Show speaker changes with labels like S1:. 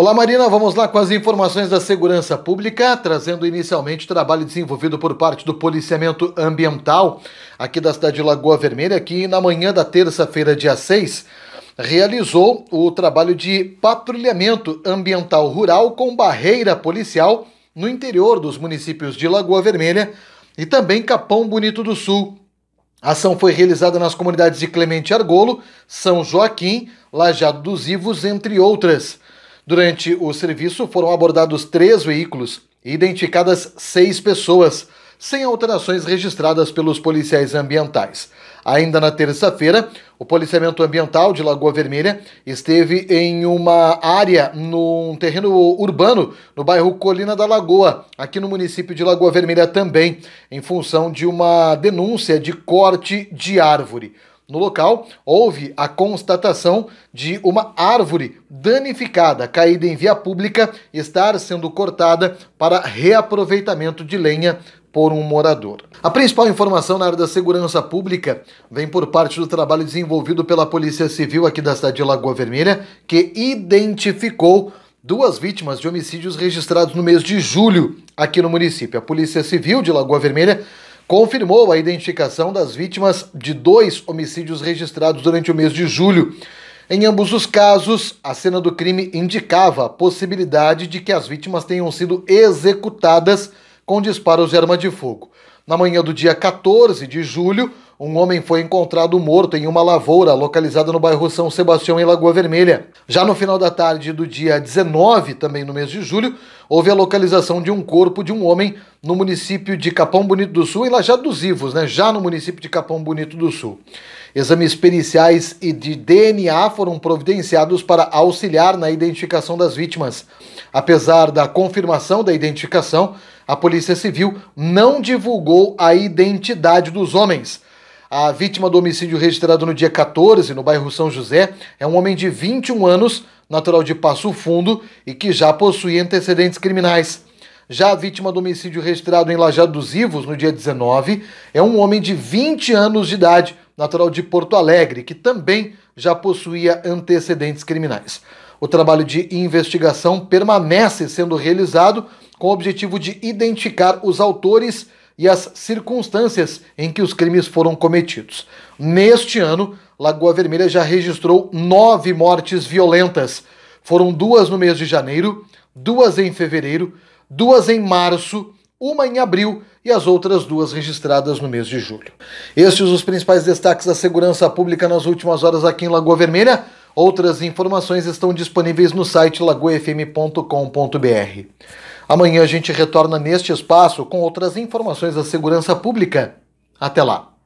S1: Olá, Marina. Vamos lá com as informações da segurança pública, trazendo inicialmente trabalho desenvolvido por parte do Policiamento Ambiental aqui da cidade de Lagoa Vermelha, que na manhã da terça-feira, dia 6, realizou o trabalho de patrulhamento ambiental rural com barreira policial no interior dos municípios de Lagoa Vermelha e também Capão Bonito do Sul, a ação foi realizada nas comunidades de Clemente Argolo, São Joaquim, Lajado dos Ivos, entre outras. Durante o serviço foram abordados três veículos e identificadas seis pessoas, sem alterações registradas pelos policiais ambientais. Ainda na terça-feira, o policiamento ambiental de Lagoa Vermelha esteve em uma área num terreno urbano no bairro Colina da Lagoa, aqui no município de Lagoa Vermelha também, em função de uma denúncia de corte de árvore. No local, houve a constatação de uma árvore danificada caída em via pública estar sendo cortada para reaproveitamento de lenha por um morador. A principal informação na área da segurança pública vem por parte do trabalho desenvolvido pela Polícia Civil aqui da cidade de Lagoa Vermelha, que identificou duas vítimas de homicídios registrados no mês de julho aqui no município. A Polícia Civil de Lagoa Vermelha confirmou a identificação das vítimas de dois homicídios registrados durante o mês de julho. Em ambos os casos, a cena do crime indicava a possibilidade de que as vítimas tenham sido executadas com disparos de arma de fogo. Na manhã do dia 14 de julho, um homem foi encontrado morto em uma lavoura localizada no bairro São Sebastião, em Lagoa Vermelha. Já no final da tarde do dia 19, também no mês de julho, houve a localização de um corpo de um homem no município de Capão Bonito do Sul, em Lajado dos Ivos, né? já no município de Capão Bonito do Sul. Exames periciais e de DNA foram providenciados para auxiliar na identificação das vítimas. Apesar da confirmação da identificação, a Polícia Civil não divulgou a identidade dos homens. A vítima do homicídio registrado no dia 14, no bairro São José, é um homem de 21 anos, natural de Passo Fundo e que já possui antecedentes criminais. Já a vítima do homicídio registrado em Lajado dos Ivos, no dia 19, é um homem de 20 anos de idade, natural de Porto Alegre, que também já possuía antecedentes criminais. O trabalho de investigação permanece sendo realizado com o objetivo de identificar os autores e as circunstâncias em que os crimes foram cometidos. Neste ano, Lagoa Vermelha já registrou nove mortes violentas. Foram duas no mês de janeiro, duas em fevereiro, duas em março, uma em abril e as outras duas registradas no mês de julho. Estes os principais destaques da segurança pública nas últimas horas aqui em Lagoa Vermelha. Outras informações estão disponíveis no site lagoafm.com.br. Amanhã a gente retorna neste espaço com outras informações da segurança pública. Até lá!